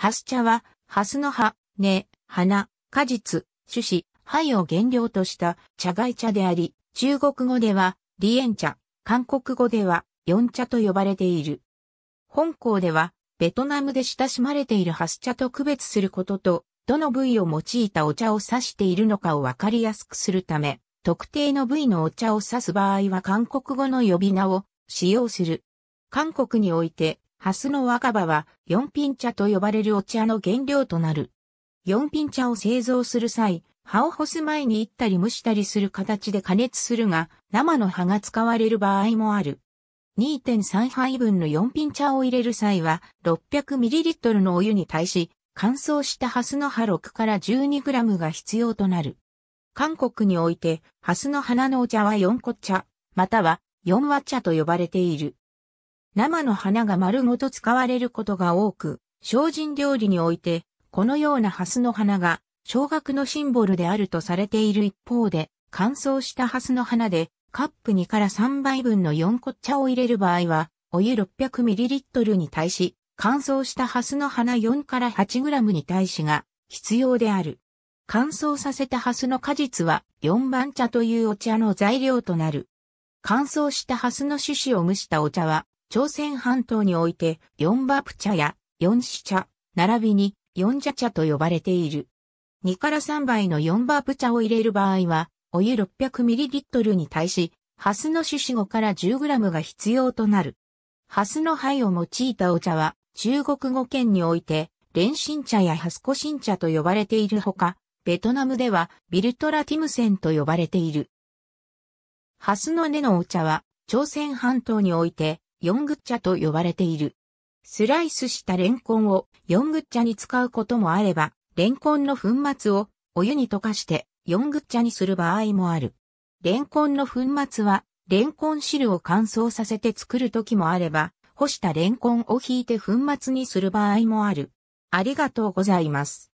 ハス茶は、ハスの葉、根、花、果実、種子、灰を原料とした茶外茶であり、中国語では、リエン茶、韓国語では、ン茶と呼ばれている。本校では、ベトナムで親しまれているハス茶と区別することと、どの部位を用いたお茶を指しているのかをわかりやすくするため、特定の部位のお茶を指す場合は韓国語の呼び名を使用する。韓国において、ハスの若葉は、四品茶と呼ばれるお茶の原料となる。四品茶を製造する際、葉を干す前に行ったり蒸したりする形で加熱するが、生の葉が使われる場合もある。2.3杯分の4品茶を入れる際は、600ml のお湯に対し、乾燥したハスの葉6から 12g が必要となる。韓国において、ハスの花のお茶は4個茶、または4和茶と呼ばれている。生の花が丸ごと使われることが多く、精進料理において、このようなハスの花が、小学のシンボルであるとされている一方で、乾燥したハスの花で、カップ2から3杯分の4個茶を入れる場合は、お湯 600ml に対し、乾燥したハスの花4から 8g に対しが必要である。乾燥させたハスの果実は4番茶というお茶の材料となる。乾燥したスの種子を蒸したお茶は朝鮮半島において、四バプ茶や四死茶、並びに四茶茶と呼ばれている。2から3倍の4バープ茶を入れる場合は、お湯 600ml に対し、ハスの種子5から 10g が必要となる。ハスの灰を用いたお茶は、中国語圏において、レンシン茶やハスコシン茶と呼ばれているほか、ベトナムではビルトラティムセンと呼ばれている。ハスの根のお茶は、朝鮮半島において、ヨングッチャと呼ばれている。スライスしたレンコンをヨングッチャに使うこともあれば、レンコンの粉末をお湯に溶かしてヨングッチャにする場合もある。レンコンの粉末は、レンコン汁を乾燥させて作る時もあれば、干したレンコンを引いて粉末にする場合もある。ありがとうございます。